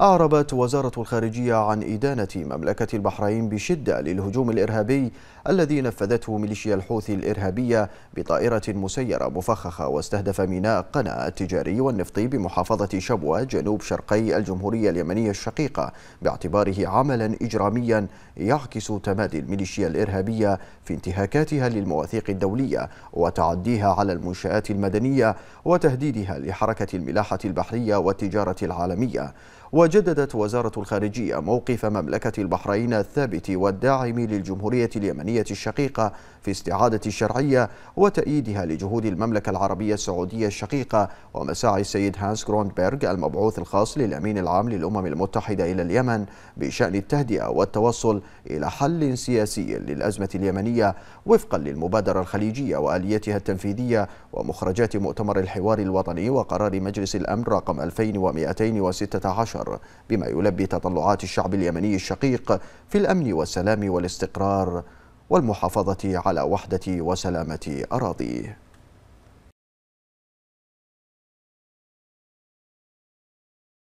أعربت وزارة الخارجية عن إدانة مملكة البحرين بشدة للهجوم الإرهابي الذي نفذته ميليشيا الحوثي الإرهابية بطائرة مسيرة مفخخة واستهدف ميناء قنا التجاري والنفطي بمحافظة شبوة جنوب شرقي الجمهورية اليمنية الشقيقة باعتباره عملا إجراميا يعكس تمادي الميليشيا الإرهابية في انتهاكاتها للمواثيق الدولية وتعديها على المنشآت المدنية وتهديدها لحركة الملاحة البحرية والتجارة العالمية وجددت وزارة الخارجية موقف مملكة البحرين الثابت والداعم للجمهورية اليمنية الشقيقة في استعادة الشرعية وتأييدها لجهود المملكة العربية السعودية الشقيقة ومساعي السيد هانس كرونبرغ المبعوث الخاص للأمين العام للأمم المتحدة إلى اليمن بشأن التهدئة والتوصل إلى حل سياسي للأزمة اليمنية وفقا للمبادرة الخليجية وآليتها التنفيذية ومخرجات مؤتمر الحوار الوطني وقرار مجلس الأمن رقم 2216 2016 بما يلبي تطلعات الشعب اليمني الشقيق في الأمن والسلام والاستقرار والمحافظة على وحدة وسلامة أراضيه